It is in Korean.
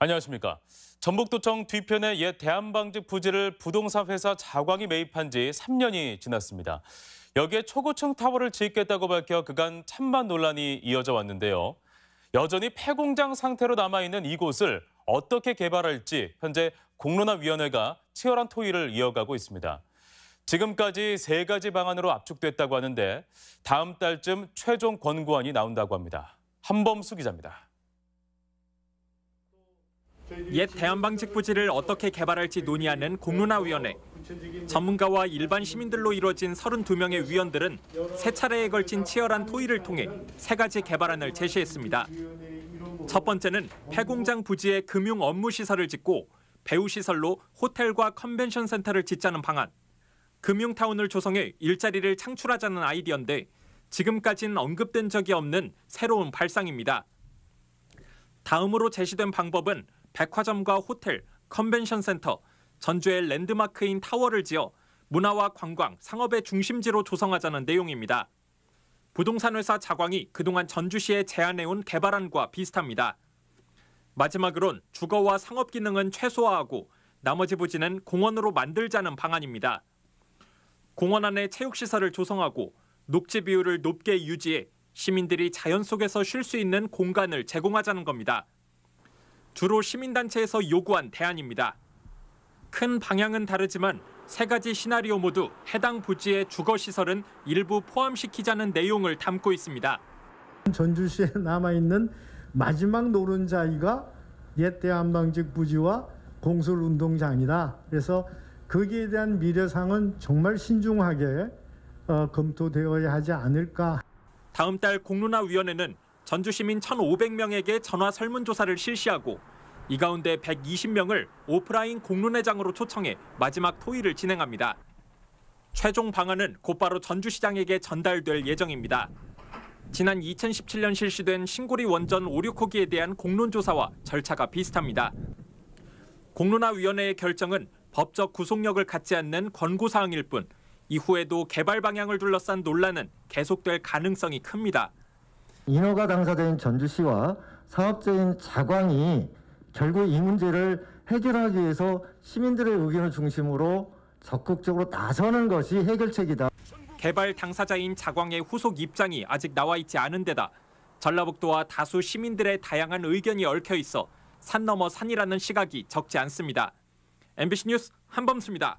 안녕하십니까. 전북도청 뒤편에옛 대한방직 부지를 부동산 회사 자광이 매입한 지 3년이 지났습니다. 여기에 초고층 타워를 짓겠다고 밝혀 그간 찬반 논란이 이어져 왔는데요. 여전히 폐공장 상태로 남아있는 이곳을 어떻게 개발할지 현재 공론화위원회가 치열한 토의를 이어가고 있습니다. 지금까지 세 가지 방안으로 압축됐다고 하는데 다음 달쯤 최종 권고안이 나온다고 합니다. 한범수 기자입니다. 옛 대한방직 부지를 어떻게 개발할지 논의하는 공론화위원회. 전문가와 일반 시민들로 이뤄진 32명의 위원들은 세 차례에 걸친 치열한 토의를 통해 세 가지 개발안을 제시했습니다. 첫 번째는 폐공장 부지에 금융 업무 시설을 짓고 배우 시설로 호텔과 컨벤션 센터를 짓자는 방안. 금융타운을 조성해 일자리를 창출하자는 아이디어인데 지금까지는 언급된 적이 없는 새로운 발상입니다. 다음으로 제시된 방법은 백화점과 호텔, 컨벤션 센터, 전주의 랜드마크인 타워를 지어 문화와 관광, 상업의 중심지로 조성하자는 내용입니다. 부동산 회사 자광이 그동안 전주시에 제안해온 개발안과 비슷합니다. 마지막으론 주거와 상업 기능은 최소화하고 나머지 부지는 공원으로 만들자는 방안입니다. 공원 안에 체육시설을 조성하고 녹지 비율을 높게 유지해 시민들이 자연 속에서 쉴 수 있는 공간을 제공하자는 겁니다. 주로 시민단체에서 요구한 대안입니다. 큰 방향은 다르지만 세 가지 시나리오 모두 해당 부지의 주거시설은 일부 포함시키자는 내용을 담고 있습니다. 전주시에 남아있는 마지막 노른자이가 옛 대한방직 부지와 공술운동장이다. 그래서 거기에 대한 미래상은 정말 신중하게 어, 검토되어야 하지 않을까. 다음 달 공론화위원회는 전주 시민 1,500명에게 전화 설문조사를 실시하고 이 가운데 120명을 오프라인 공론회장으로 초청해 마지막 토의를 진행합니다. 최종 방안은 곧바로 전주시장에게 전달될 예정입니다. 지난 2017년 실시된 신고리 원전 5, 6호기에 대한 공론조사와 절차가 비슷합니다. 공론화위원회의 결정은 법적 구속력을 갖지 않는 권고사항일 뿐 이후에도 개발 방향을 둘러싼 논란은 계속될 가능성이 큽니다. 인허가 당사자인 전주시와 사업자인 자광이 결국 이 문제를 해결하기 위해서 시민들의 의견을 중심으로 적극적으로 나서는 것이 해결책이다. 개발 당사자인 자광의 후속 입장이 아직 나와 있지 않은 데다 전라북도와 다수 시민들의 다양한 의견이 얽혀 있어 산 넘어 산이라는 시각이 적지 않습니다. MBC 뉴스 한범수입니다.